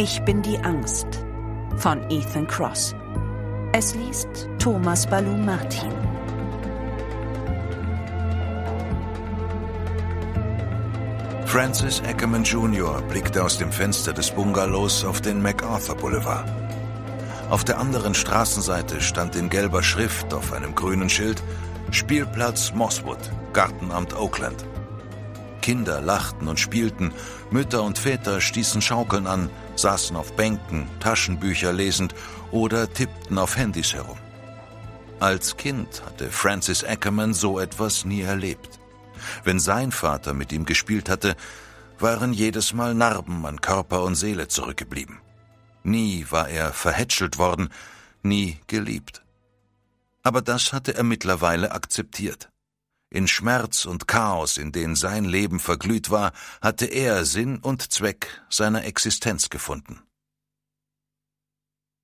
Ich bin die Angst von Ethan Cross. Es liest Thomas Balu Martin. Francis Ackerman Jr. blickte aus dem Fenster des Bungalows auf den MacArthur Boulevard. Auf der anderen Straßenseite stand in gelber Schrift auf einem grünen Schild Spielplatz Mosswood, Gartenamt Oakland. Kinder lachten und spielten, Mütter und Väter stießen Schaukeln an, saßen auf Bänken, Taschenbücher lesend oder tippten auf Handys herum. Als Kind hatte Francis Ackerman so etwas nie erlebt. Wenn sein Vater mit ihm gespielt hatte, waren jedes Mal Narben an Körper und Seele zurückgeblieben. Nie war er verhätschelt worden, nie geliebt. Aber das hatte er mittlerweile akzeptiert. In Schmerz und Chaos, in denen sein Leben verglüht war, hatte er Sinn und Zweck seiner Existenz gefunden.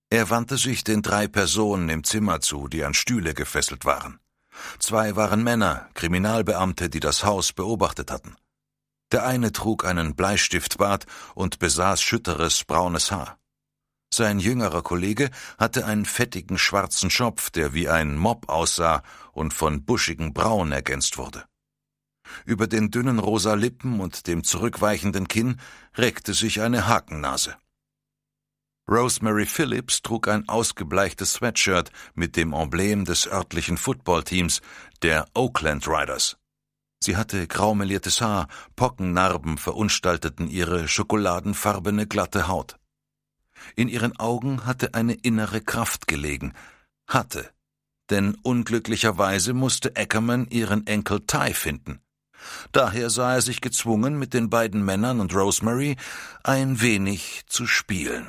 Er wandte sich den drei Personen im Zimmer zu, die an Stühle gefesselt waren. Zwei waren Männer, Kriminalbeamte, die das Haus beobachtet hatten. Der eine trug einen Bleistiftbart und besaß schütteres braunes Haar. Sein jüngerer Kollege hatte einen fettigen schwarzen Schopf, der wie ein Mob aussah und von buschigen Brauen ergänzt wurde. Über den dünnen rosa Lippen und dem zurückweichenden Kinn reckte sich eine Hakennase. Rosemary Phillips trug ein ausgebleichtes Sweatshirt mit dem Emblem des örtlichen Footballteams, der Oakland Riders. Sie hatte graumeliertes Haar, Pockennarben verunstalteten ihre schokoladenfarbene glatte Haut. In ihren Augen hatte eine innere Kraft gelegen. Hatte. Denn unglücklicherweise musste Ackerman ihren Enkel Ty finden. Daher sah er sich gezwungen, mit den beiden Männern und Rosemary ein wenig zu spielen.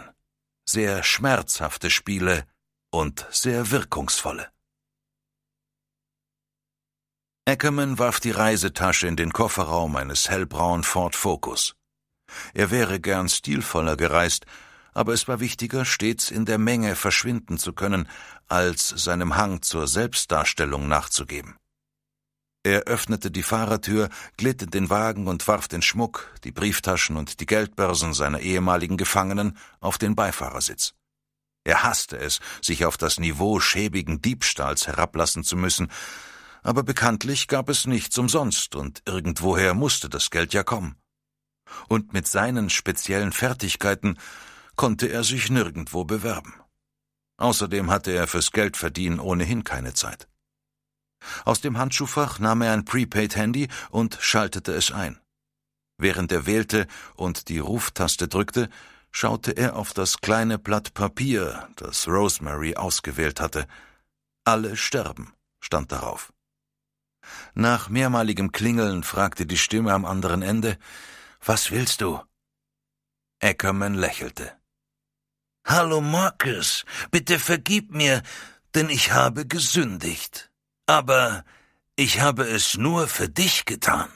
Sehr schmerzhafte Spiele und sehr wirkungsvolle. Ackerman warf die Reisetasche in den Kofferraum eines hellbraunen Ford Focus. Er wäre gern stilvoller gereist, aber es war wichtiger, stets in der Menge verschwinden zu können, als seinem Hang zur Selbstdarstellung nachzugeben. Er öffnete die Fahrertür, glitt in den Wagen und warf den Schmuck, die Brieftaschen und die Geldbörsen seiner ehemaligen Gefangenen auf den Beifahrersitz. Er hasste es, sich auf das Niveau schäbigen Diebstahls herablassen zu müssen, aber bekanntlich gab es nichts umsonst, und irgendwoher musste das Geld ja kommen. Und mit seinen speziellen Fertigkeiten konnte er sich nirgendwo bewerben. Außerdem hatte er fürs Geld verdienen ohnehin keine Zeit. Aus dem Handschuhfach nahm er ein Prepaid-Handy und schaltete es ein. Während er wählte und die Ruftaste drückte, schaute er auf das kleine Blatt Papier, das Rosemary ausgewählt hatte. Alle sterben, stand darauf. Nach mehrmaligem Klingeln fragte die Stimme am anderen Ende Was willst du? Eckermann lächelte. Hallo Marcus, bitte vergib mir, denn ich habe gesündigt. Aber ich habe es nur für dich getan.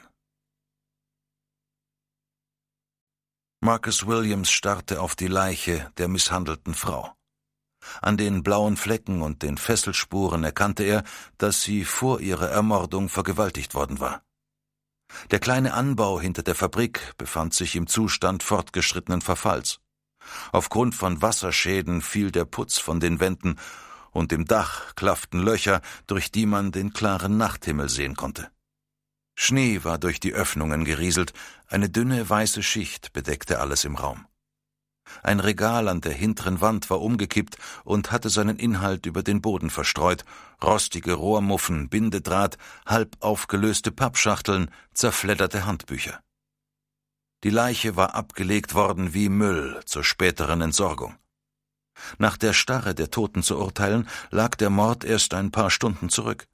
Marcus Williams starrte auf die Leiche der misshandelten Frau. An den blauen Flecken und den Fesselspuren erkannte er, dass sie vor ihrer Ermordung vergewaltigt worden war. Der kleine Anbau hinter der Fabrik befand sich im Zustand fortgeschrittenen Verfalls. Aufgrund von Wasserschäden fiel der Putz von den Wänden und im Dach klafften Löcher, durch die man den klaren Nachthimmel sehen konnte. Schnee war durch die Öffnungen gerieselt, eine dünne weiße Schicht bedeckte alles im Raum. Ein Regal an der hinteren Wand war umgekippt und hatte seinen Inhalt über den Boden verstreut, rostige Rohrmuffen, Bindedraht, halb aufgelöste Pappschachteln, zerfledderte Handbücher. Die Leiche war abgelegt worden wie Müll zur späteren Entsorgung. Nach der Starre der Toten zu urteilen, lag der Mord erst ein paar Stunden zurück.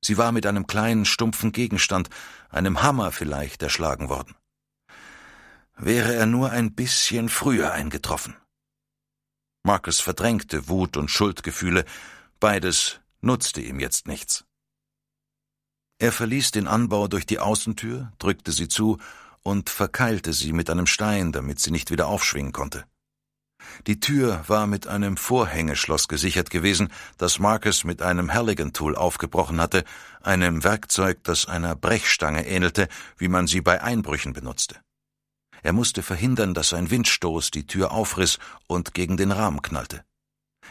Sie war mit einem kleinen, stumpfen Gegenstand, einem Hammer vielleicht, erschlagen worden. Wäre er nur ein bisschen früher eingetroffen. Marcus verdrängte Wut und Schuldgefühle, beides nutzte ihm jetzt nichts. Er verließ den Anbau durch die Außentür, drückte sie zu und verkeilte sie mit einem Stein, damit sie nicht wieder aufschwingen konnte. Die Tür war mit einem Vorhängeschloss gesichert gewesen, das Marcus mit einem Halligan-Tool aufgebrochen hatte, einem Werkzeug, das einer Brechstange ähnelte, wie man sie bei Einbrüchen benutzte. Er musste verhindern, dass ein Windstoß die Tür aufriss und gegen den Rahmen knallte.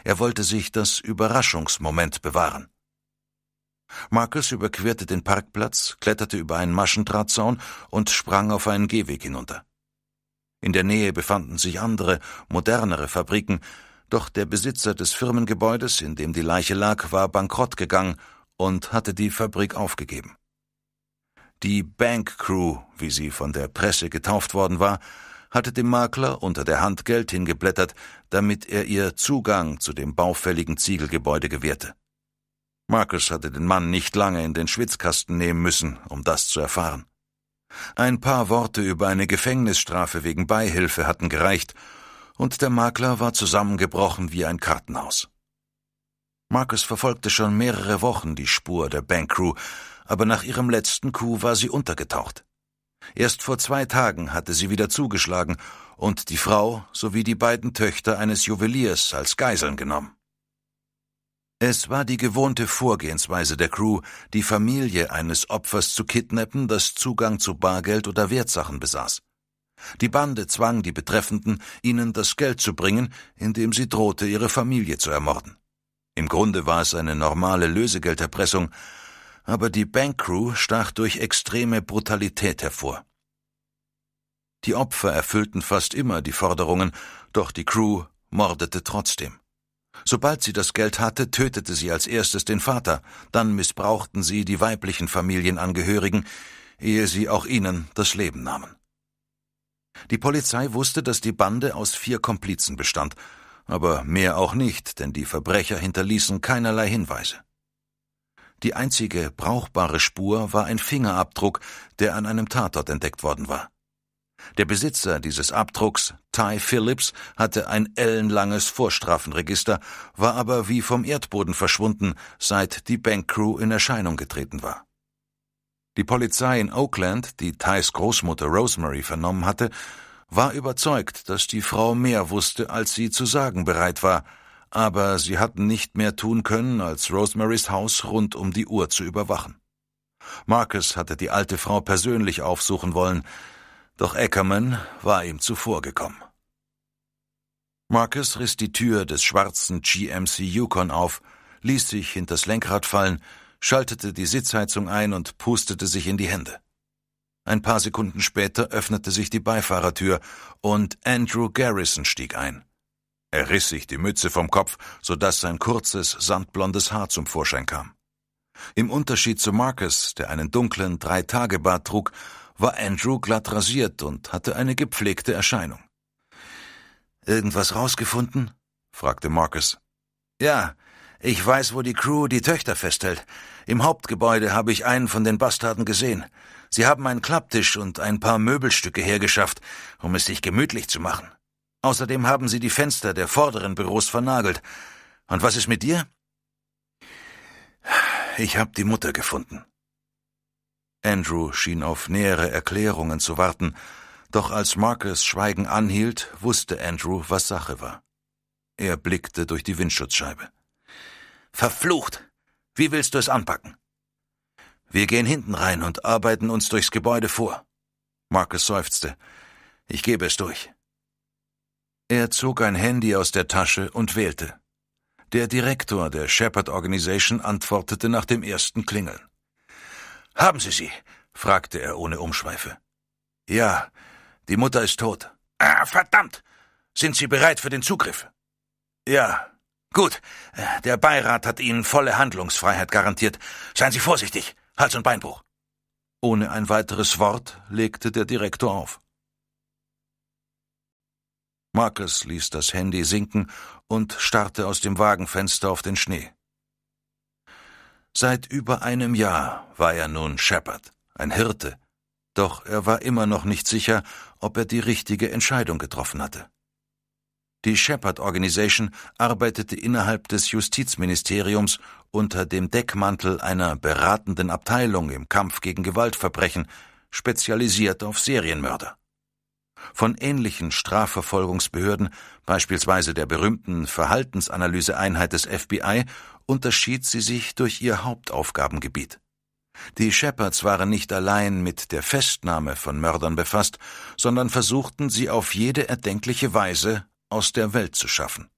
Er wollte sich das Überraschungsmoment bewahren. Marcus überquerte den Parkplatz, kletterte über einen Maschendrahtzaun und sprang auf einen Gehweg hinunter. In der Nähe befanden sich andere, modernere Fabriken, doch der Besitzer des Firmengebäudes, in dem die Leiche lag, war bankrott gegangen und hatte die Fabrik aufgegeben. Die Bank Crew, wie sie von der Presse getauft worden war, hatte dem Makler unter der Hand Geld hingeblättert, damit er ihr Zugang zu dem baufälligen Ziegelgebäude gewährte. Marcus hatte den Mann nicht lange in den Schwitzkasten nehmen müssen, um das zu erfahren. Ein paar Worte über eine Gefängnisstrafe wegen Beihilfe hatten gereicht, und der Makler war zusammengebrochen wie ein Kartenhaus. Marcus verfolgte schon mehrere Wochen die Spur der Bankcrew, aber nach ihrem letzten Coup war sie untergetaucht. Erst vor zwei Tagen hatte sie wieder zugeschlagen und die Frau sowie die beiden Töchter eines Juweliers als Geiseln genommen. Es war die gewohnte Vorgehensweise der Crew, die Familie eines Opfers zu kidnappen, das Zugang zu Bargeld oder Wertsachen besaß. Die Bande zwang die Betreffenden, ihnen das Geld zu bringen, indem sie drohte, ihre Familie zu ermorden. Im Grunde war es eine normale Lösegelderpressung, aber die Bankcrew stach durch extreme Brutalität hervor. Die Opfer erfüllten fast immer die Forderungen, doch die Crew mordete trotzdem. Sobald sie das Geld hatte, tötete sie als erstes den Vater, dann missbrauchten sie die weiblichen Familienangehörigen, ehe sie auch ihnen das Leben nahmen. Die Polizei wusste, dass die Bande aus vier Komplizen bestand, aber mehr auch nicht, denn die Verbrecher hinterließen keinerlei Hinweise. Die einzige brauchbare Spur war ein Fingerabdruck, der an einem Tatort entdeckt worden war. Der Besitzer dieses Abdrucks, Ty Phillips, hatte ein ellenlanges Vorstrafenregister, war aber wie vom Erdboden verschwunden, seit die Bankcrew in Erscheinung getreten war. Die Polizei in Oakland, die Tys Großmutter Rosemary vernommen hatte, war überzeugt, dass die Frau mehr wusste, als sie zu sagen bereit war, aber sie hatten nicht mehr tun können, als Rosemarys Haus rund um die Uhr zu überwachen. Marcus hatte die alte Frau persönlich aufsuchen wollen, doch Eckermann war ihm zuvorgekommen. Marcus riss die Tür des schwarzen GMC Yukon auf, ließ sich hinters Lenkrad fallen, schaltete die Sitzheizung ein und pustete sich in die Hände. Ein paar Sekunden später öffnete sich die Beifahrertür und Andrew Garrison stieg ein. Er riss sich die Mütze vom Kopf, so dass sein kurzes, sandblondes Haar zum Vorschein kam. Im Unterschied zu Marcus, der einen dunklen Dreitagebart trug, war Andrew glatt rasiert und hatte eine gepflegte Erscheinung. Irgendwas rausgefunden? fragte Marcus. Ja, ich weiß, wo die Crew die Töchter festhält. Im Hauptgebäude habe ich einen von den Bastarden gesehen. Sie haben einen Klapptisch und ein paar Möbelstücke hergeschafft, um es sich gemütlich zu machen. Außerdem haben sie die Fenster der vorderen Büros vernagelt. Und was ist mit dir? Ich habe die Mutter gefunden. Andrew schien auf nähere Erklärungen zu warten, doch als Marcus Schweigen anhielt, wusste Andrew, was Sache war. Er blickte durch die Windschutzscheibe. Verflucht! Wie willst du es anpacken? Wir gehen hinten rein und arbeiten uns durchs Gebäude vor. Marcus seufzte. Ich gebe es durch. Er zog ein Handy aus der Tasche und wählte. Der Direktor der Shepherd Organization antwortete nach dem ersten Klingeln. Haben Sie sie? fragte er ohne Umschweife. Ja, die Mutter ist tot. Ah, verdammt! Sind Sie bereit für den Zugriff? Ja. Gut. Der Beirat hat Ihnen volle Handlungsfreiheit garantiert. Seien Sie vorsichtig. Hals- und Beinbruch. Ohne ein weiteres Wort legte der Direktor auf. Marcus ließ das Handy sinken und starrte aus dem Wagenfenster auf den Schnee. Seit über einem Jahr war er nun Shepard, ein Hirte, doch er war immer noch nicht sicher, ob er die richtige Entscheidung getroffen hatte. Die Shepard Organization arbeitete innerhalb des Justizministeriums unter dem Deckmantel einer beratenden Abteilung im Kampf gegen Gewaltverbrechen, spezialisiert auf Serienmörder von ähnlichen Strafverfolgungsbehörden, beispielsweise der berühmten Verhaltensanalyseeinheit des FBI, unterschied sie sich durch ihr Hauptaufgabengebiet. Die Shepherds waren nicht allein mit der Festnahme von Mördern befasst, sondern versuchten sie auf jede erdenkliche Weise aus der Welt zu schaffen.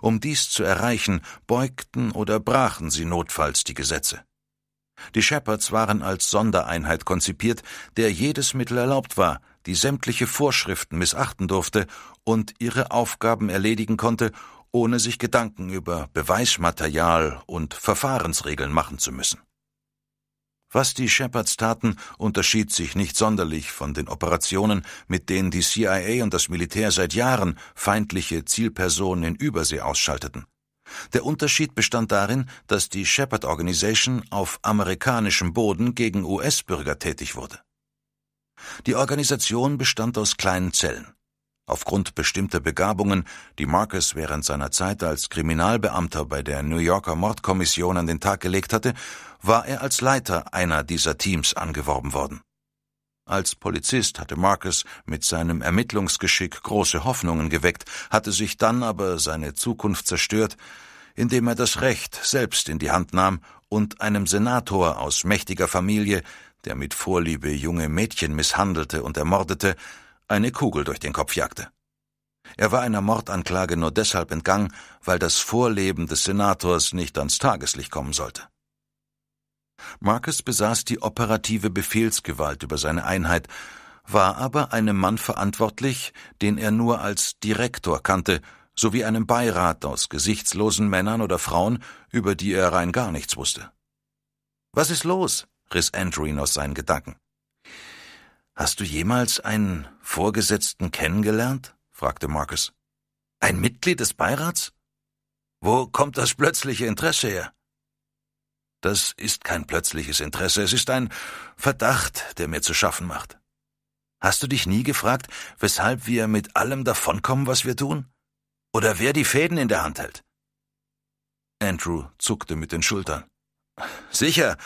Um dies zu erreichen, beugten oder brachen sie notfalls die Gesetze. Die Shepherds waren als Sondereinheit konzipiert, der jedes Mittel erlaubt war, die sämtliche Vorschriften missachten durfte und ihre Aufgaben erledigen konnte, ohne sich Gedanken über Beweismaterial und Verfahrensregeln machen zu müssen. Was die Shepherds taten, unterschied sich nicht sonderlich von den Operationen, mit denen die CIA und das Militär seit Jahren feindliche Zielpersonen in Übersee ausschalteten. Der Unterschied bestand darin, dass die Shepherd Organization auf amerikanischem Boden gegen US-Bürger tätig wurde. Die Organisation bestand aus kleinen Zellen. Aufgrund bestimmter Begabungen, die Marcus während seiner Zeit als Kriminalbeamter bei der New Yorker Mordkommission an den Tag gelegt hatte, war er als Leiter einer dieser Teams angeworben worden. Als Polizist hatte Marcus mit seinem Ermittlungsgeschick große Hoffnungen geweckt, hatte sich dann aber seine Zukunft zerstört, indem er das Recht selbst in die Hand nahm und einem Senator aus mächtiger Familie der mit Vorliebe junge Mädchen misshandelte und ermordete, eine Kugel durch den Kopf jagte. Er war einer Mordanklage nur deshalb entgangen, weil das Vorleben des Senators nicht ans Tageslicht kommen sollte. Marcus besaß die operative Befehlsgewalt über seine Einheit, war aber einem Mann verantwortlich, den er nur als Direktor kannte, sowie einem Beirat aus gesichtslosen Männern oder Frauen, über die er rein gar nichts wusste. Was ist los? riss Andrew aus seinen Gedanken. Hast du jemals einen Vorgesetzten kennengelernt? fragte Marcus. Ein Mitglied des Beirats? Wo kommt das plötzliche Interesse her? Das ist kein plötzliches Interesse, es ist ein Verdacht, der mir zu schaffen macht. Hast du dich nie gefragt, weshalb wir mit allem davonkommen, was wir tun? Oder wer die Fäden in der Hand hält? Andrew zuckte mit den Schultern. Sicher,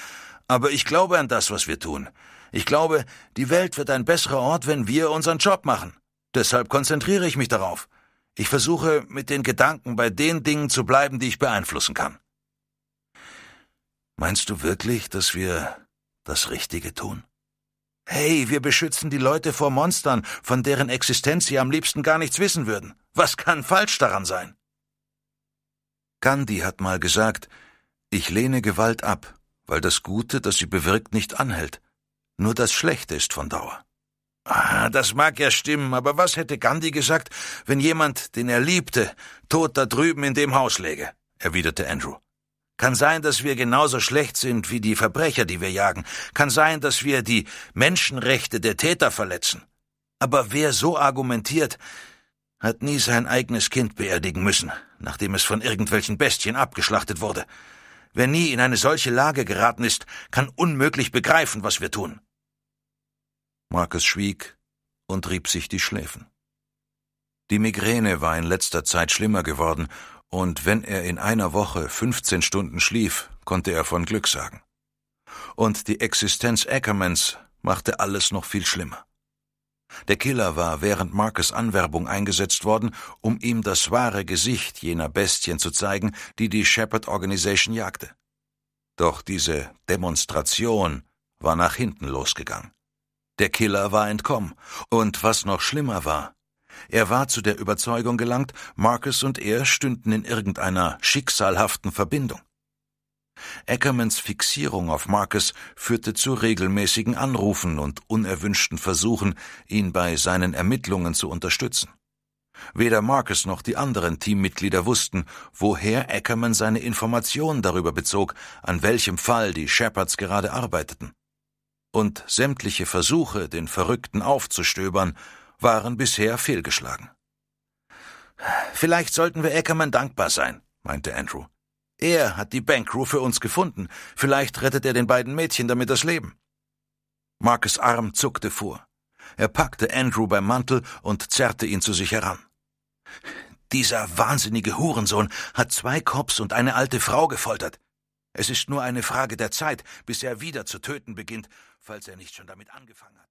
aber ich glaube an das, was wir tun. Ich glaube, die Welt wird ein besserer Ort, wenn wir unseren Job machen. Deshalb konzentriere ich mich darauf. Ich versuche, mit den Gedanken bei den Dingen zu bleiben, die ich beeinflussen kann. Meinst du wirklich, dass wir das Richtige tun? Hey, wir beschützen die Leute vor Monstern, von deren Existenz sie am liebsten gar nichts wissen würden. Was kann falsch daran sein? Gandhi hat mal gesagt, ich lehne Gewalt ab, weil das Gute, das sie bewirkt, nicht anhält. Nur das Schlechte ist von Dauer. Ah, das mag ja stimmen, aber was hätte Gandhi gesagt, wenn jemand, den er liebte, tot da drüben in dem Haus läge? erwiderte Andrew. Kann sein, dass wir genauso schlecht sind wie die Verbrecher, die wir jagen. Kann sein, dass wir die Menschenrechte der Täter verletzen. Aber wer so argumentiert, hat nie sein eigenes Kind beerdigen müssen, nachdem es von irgendwelchen Bestien abgeschlachtet wurde. Wer nie in eine solche Lage geraten ist, kann unmöglich begreifen, was wir tun. Marcus schwieg und rieb sich die Schläfen. Die Migräne war in letzter Zeit schlimmer geworden, und wenn er in einer Woche 15 Stunden schlief, konnte er von Glück sagen. Und die Existenz Ackermans machte alles noch viel schlimmer. Der Killer war während Marcus Anwerbung eingesetzt worden, um ihm das wahre Gesicht jener Bestien zu zeigen, die die Shepherd Organization jagte. Doch diese Demonstration war nach hinten losgegangen. Der Killer war entkommen, und was noch schlimmer war, er war zu der Überzeugung gelangt, Marcus und er stünden in irgendeiner schicksalhaften Verbindung. Ackermans Fixierung auf Marcus führte zu regelmäßigen Anrufen und unerwünschten Versuchen, ihn bei seinen Ermittlungen zu unterstützen. Weder Marcus noch die anderen Teammitglieder wussten, woher Ackerman seine Informationen darüber bezog, an welchem Fall die Shepherds gerade arbeiteten. Und sämtliche Versuche, den Verrückten aufzustöbern, waren bisher fehlgeschlagen. Vielleicht sollten wir Ackerman dankbar sein, meinte Andrew. Er hat die Bankcrew für uns gefunden. Vielleicht rettet er den beiden Mädchen damit das Leben. Marcus Arm zuckte vor. Er packte Andrew beim Mantel und zerrte ihn zu sich heran. Dieser wahnsinnige Hurensohn hat zwei Cops und eine alte Frau gefoltert. Es ist nur eine Frage der Zeit, bis er wieder zu töten beginnt, falls er nicht schon damit angefangen hat.